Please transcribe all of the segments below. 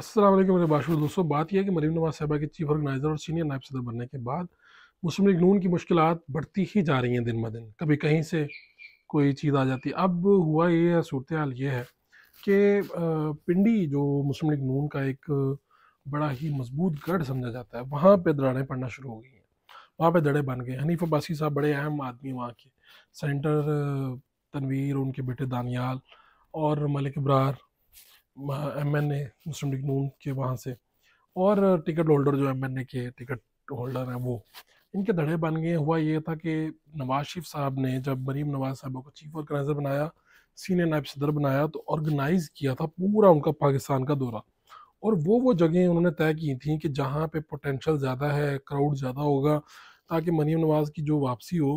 असल मेरे बाशु दोस्तों बात यह है कि मरीम नवाज साहबा के चीफ ऑर्गेनाइजर और सीनियर नायब सदर बनने के बाद मुस्लिम लीग नून की मुश्किल बढ़ती ही जा रही हैं दिन ब दिन कभी कहीं से कोई चीज़ आ जाती है अब हुआ ये है सूरत हाल ये है कि पिंडी जो मुस्लिम लीग नून का एक बड़ा ही मजबूत गढ़ समझा जाता है वहाँ पर दराड़ें पड़ना शुरू हो गई हैं वहाँ पर दड़े बन गए हनीफ अब्बासी साहब बड़े अहम आदमी वहाँ के सेंटर तनवीर उनके बेटे दानियाल और Malik Ibrar M N A Muslim League Noon के वहाँ से और टिकट होल्डर जो एम एन ए के टिकट होल्डर हैं वो इनके धड़े बन गए हुआ ये था कि नवाज शरीफ साहब ने जब मरीम नवाज साहब को चीफ ऑर्गेनाइजर बनाया सीनियर नायब सदर बनाया तो ऑर्गेनाइज किया था पूरा उनका पाकिस्तान का दौरा और वो वो जगहें उन्होंने तय की थी कि जहाँ पे पोटेंशल ज़्यादा है क्राउड ज़्यादा होगा ताकि मरीम नवाज की जो वापसी हो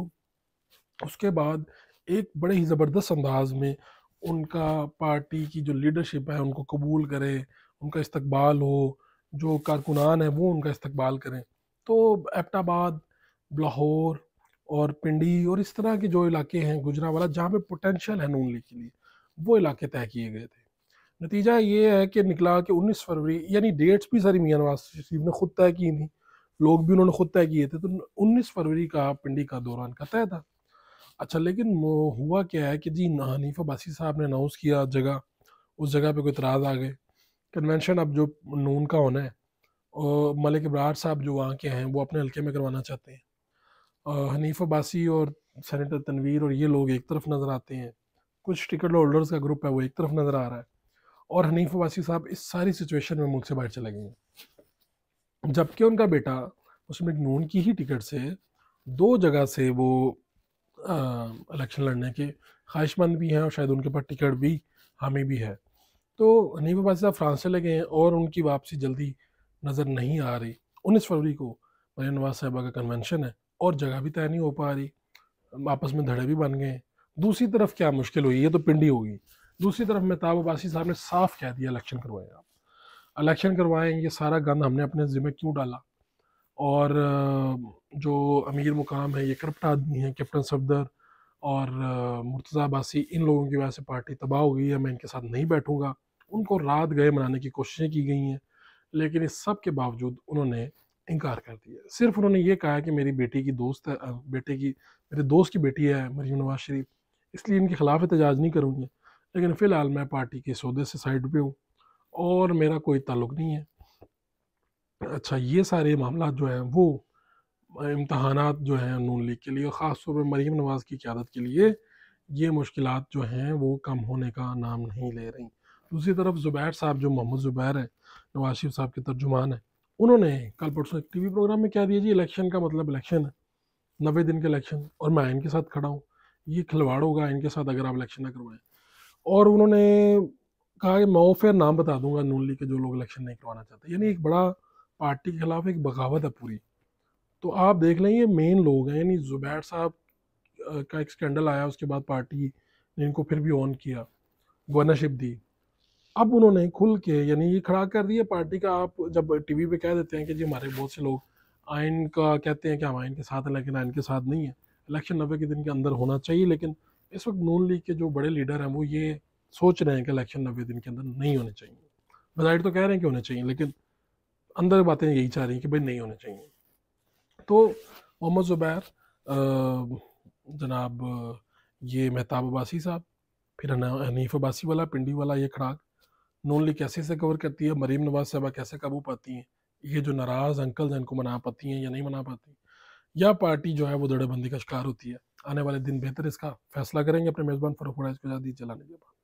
उसके बाद एक बड़े ही ज़बरदस्त अंदाज में उनका पार्टी की जो लीडरशिप है उनको कबूल करे उनका इस्तकबाल हो जो कारकुनान है वो उनका इस्तकबाल करें तो एबटाबाद लाहौर और पिंडी और इस तरह के जो इलाके हैं गुजरा वाला जहाँ पे पोटेंशल है नून लीग के लिए वो इलाके तय किए गए थे नतीजा ये है कि निकला कि 19 फरवरी यानी डेट्स भी सारी मियाँ नवाज शरीफ ने खुद तय की थी लोग भी उन्होंने खुद तय किए थे तो 19 फरवरी का पिंडी का दौरान का तय था अच्छा लेकिन हुआ क्या है कि जी हनीफ अबासी साहब ने अनाउंस किया जगह उस जगह पे कोई इतराज़ आ गए कन्वेंशन अब जो नून का होना है और मलिक इब्रार साहब जो वहाँ के हैं वो अपने हल्के में करवाना चाहते हैं हनीफ अबासी और सेनेटर तनवीर और ये लोग एक तरफ नज़र आते हैं कुछ टिकट होल्डर्स का ग्रुप है वो एक तरफ नज़र आ रहा है और हनीफ अबासी साहब इस सारी सिचुएशन में मुल्क से बाहर चले गए हैं जबकि उनका बेटा मुस्लिम नून की ही टिकट से दो जगह से वो इलेक्शन लड़ने के ख्वाहिशमंद भी हैं और शायद उनके पास टिकट भी हामी भी है तो नीब अब्बासी साहब फ्रांस चले गए हैं और उनकी वापसी जल्दी नज़र नहीं आ रही उन्नीस फरवरी को मरियम नवाज साहबा का कन्वेंशन है और जगह भी तय नहीं हो पा रही आपस में धड़े भी बन गए दूसरी तरफ क्या मुश्किल हुई ये तो पिंडी होगी दूसरी तरफ मेहताब अब्बासी साहब ने साफ कह दिया इलेक्शन करवाएं आप इलेक्शन करवाएं ये सारा गंद हमने अपने ज़िम्मे क्यों डाला और जो अमीर मुकाम है ये करप्ट आदमी है कैप्टन सफदर और मुर्तज़ा बासी इन लोगों की वजह से पार्टी तबाह हो गई है मैं इनके साथ नहीं बैठूंगा उनको रात गए मनाने की कोशिशें की गई हैं लेकिन इस सब के बावजूद उन्होंने इनकार कर दिया सिर्फ उन्होंने ये कहा कि मेरी बेटी की दोस्त है बेटे की मेरे दोस्त की बेटी है मरीम नवाज शरीफ इसलिए इनके ख़िलाफ़ एहतजाज नहीं करूँगी लेकिन फ़िलहाल मैं पार्टी के सौदे से साइड पर हूँ और मेरा कोई ताल्लुक नहीं है अच्छा ये सारे मामला जो हैं वो इम्तहान जो हैं नून लीग के लिए ख़ास तौर पर मरीम नवाज़ की क्यादत के लिए ये मुश्किल जो हैं वो कम होने का नाम नहीं ले रही दूसरी तरफ ज़ुबैर साहब जो मोहम्मद ज़ुबैर है नवाज शरीफ साहब के तर्जुमान हैं उन्होंने कल परसों एक टी वी प्रोग्राम में क्या दिया जी इलेक्शन का मतलब इलेक्शन है नबे दिन के इलेक्शन और मैं इनके साथ खड़ा हूँ ये खिलवाड़ होगा इनके साथ अगर आप इलेक्शन ना करवाएं और उन्होंने कहा कि मैं फिर नाम बता दूंगा नून लीग के जो लोग इलेक्शन नहीं करवाना चाहते यानी एक बड़ा पार्टी के खिलाफ एक बगावत है पूरी तो आप देख लें ये मेन लोग हैं यानी जुबैर साहब का एक स्कैंडल आया उसके बाद पार्टी ने इनको फिर भी ऑन किया गवर्नरशिप दी अब उन्होंने खुल के यानी ये खड़ा कर दिया पार्टी का आप जब टीवी पे कह देते हैं कि जी हमारे बहुत से लोग आयन हाँ, का कहते हैं कि हम हाँ, आयन के साथ हैं लेकिन आयन हाँ, के साथ नहीं है इलेक्शन नब्बे के दिन के अंदर होना चाहिए लेकिन इस वक्त नून लीग के जो बड़े लीडर हैं वो ये सोच रहे हैं कि इलेक्शन नब्बे दिन के अंदर नहीं होने चाहिए बाज़ाहिर तो कह रहे हैं कि होने चाहिए लेकिन अंदर बातें यही चाह रही कि भाई नहीं होने चाहिए तो मोहम्मद ज़ुबैर जनाब ये मेहताब अबासी साहब फिर हनीफ अबासी वाला पिंडी वाला ये खड़ाक नून लीग कैसे से कवर करती है मरीम नवाज साहबा कैसे काबू पाती हैं ये जो नाराज़ अंकल हैं इनको मना पाती हैं या नहीं मना पाती या पार्टी जो है वो दड़ेबंदी का शिकार होती है आने वाले दिन बेहतर इसका फैसला करेंगे अपने मेज़बान फरूख राज को ज़्यादा चलाने के बाद